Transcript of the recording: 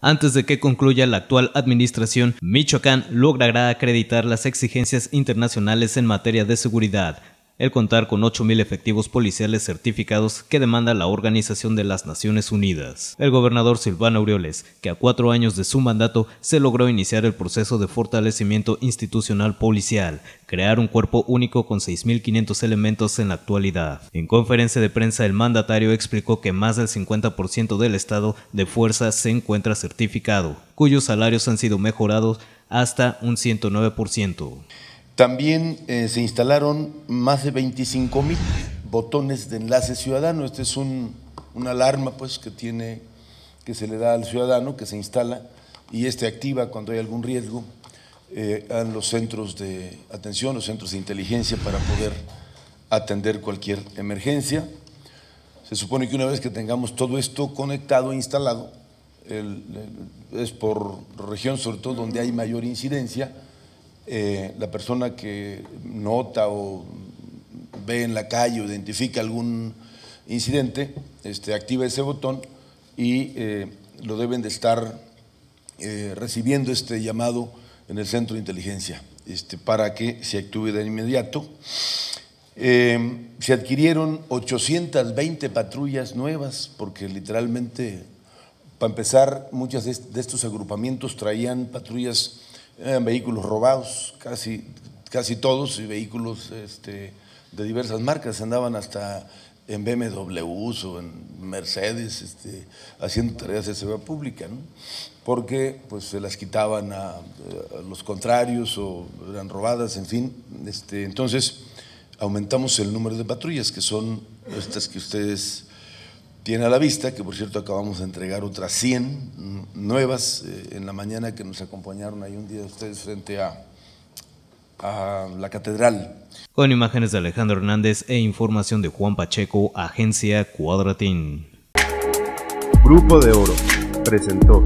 antes de que concluya la actual administración, Michoacán logrará acreditar las exigencias internacionales en materia de seguridad, el contar con 8.000 efectivos policiales certificados que demanda la Organización de las Naciones Unidas. El gobernador Silvano Aureoles, que a cuatro años de su mandato se logró iniciar el proceso de fortalecimiento institucional policial, crear un cuerpo único con 6.500 elementos en la actualidad. En conferencia de prensa, el mandatario explicó que más del 50% del estado de fuerza se encuentra certificado, cuyos salarios han sido mejorados hasta un 109%. También eh, se instalaron más de 25 mil botones de enlace ciudadano. Este es un, una alarma pues, que, tiene, que se le da al ciudadano, que se instala y este activa cuando hay algún riesgo en eh, a los centros de atención, los centros de inteligencia para poder atender cualquier emergencia. Se supone que una vez que tengamos todo esto conectado e instalado, es por región sobre todo donde hay mayor incidencia, eh, la persona que nota o ve en la calle o identifica algún incidente, este, activa ese botón y eh, lo deben de estar eh, recibiendo este llamado en el centro de inteligencia este, para que se actúe de inmediato. se adquirieron 820 patrullas nuevas porque literalmente, para empezar, muchas de estos agrupamientos traían patrullas eran vehículos robados, casi, casi todos, y vehículos este, de diversas marcas, andaban hasta en BMW o en Mercedes, este, haciendo tareas de seguridad pública, ¿no? porque pues, se las quitaban a, los contrarios o eran robadas, en fin. Este, entonces, aumentamos el número de patrullas, que son estas que ustedes tiene a la vista, que por cierto acabamos de entregar otras 100 nuevas eh, en la mañana que nos acompañaron ahí un día ustedes frente a, a la catedral. Con imágenes de Alejandro Hernández e información de Juan Pacheco, Agencia Cuadratín. Grupo de Oro presentó.